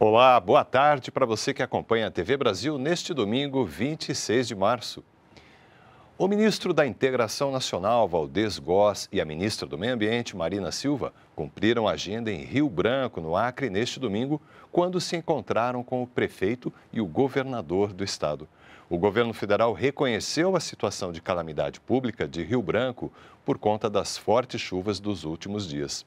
Olá, boa tarde para você que acompanha a TV Brasil neste domingo, 26 de março. O ministro da Integração Nacional, Valdez Góes, e a ministra do Meio Ambiente, Marina Silva, cumpriram a agenda em Rio Branco, no Acre, neste domingo, quando se encontraram com o prefeito e o governador do estado. O governo federal reconheceu a situação de calamidade pública de Rio Branco por conta das fortes chuvas dos últimos dias.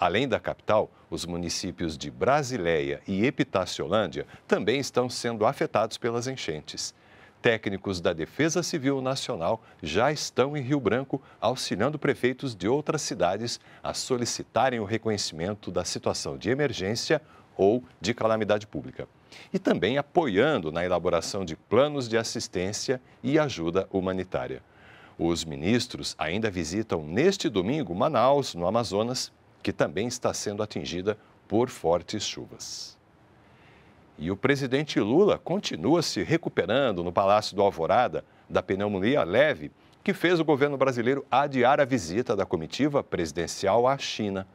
Além da capital, os municípios de Brasileia e Epitaciolândia também estão sendo afetados pelas enchentes. Técnicos da Defesa Civil Nacional já estão em Rio Branco auxiliando prefeitos de outras cidades a solicitarem o reconhecimento da situação de emergência ou de calamidade pública. E também apoiando na elaboração de planos de assistência e ajuda humanitária. Os ministros ainda visitam neste domingo Manaus, no Amazonas, que também está sendo atingida por fortes chuvas. E o presidente Lula continua se recuperando no Palácio do Alvorada da pneumonia leve que fez o governo brasileiro adiar a visita da comitiva presidencial à China.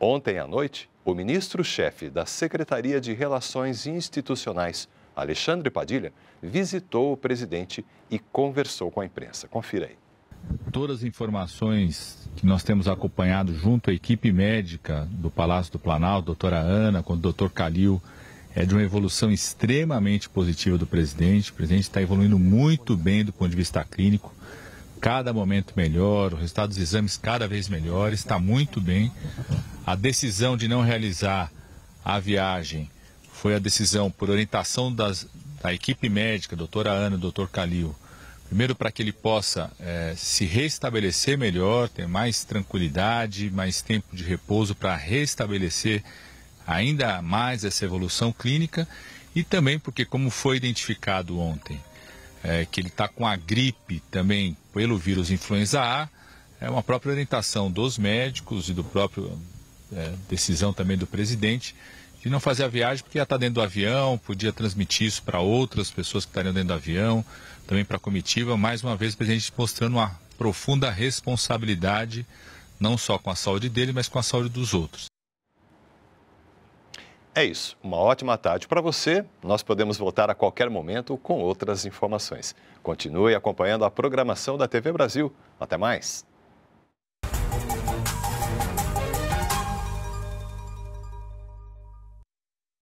Ontem à noite, o ministro-chefe da Secretaria de Relações Institucionais, Alexandre Padilha, visitou o presidente e conversou com a imprensa. Confira aí todas as informações que nós temos acompanhado junto à equipe médica do Palácio do Planalto, doutora Ana, com o doutor Calil, é de uma evolução extremamente positiva do presidente. O presidente está evoluindo muito bem do ponto de vista clínico, cada momento melhor, o resultado dos exames cada vez melhor, está muito bem. A decisão de não realizar a viagem foi a decisão por orientação das, da equipe médica, doutora Ana, doutor Calil, Primeiro, para que ele possa é, se restabelecer melhor, ter mais tranquilidade, mais tempo de repouso para restabelecer ainda mais essa evolução clínica. E também porque, como foi identificado ontem, é, que ele está com a gripe também pelo vírus influenza A, é uma própria orientação dos médicos e do próprio é, decisão também do presidente de não fazer a viagem porque ia estar tá dentro do avião, podia transmitir isso para outras pessoas que estariam dentro do avião, também para a comitiva. Mais uma vez, o presidente mostrando uma profunda responsabilidade, não só com a saúde dele, mas com a saúde dos outros. É isso. Uma ótima tarde para você. Nós podemos voltar a qualquer momento com outras informações. Continue acompanhando a programação da TV Brasil. Até mais.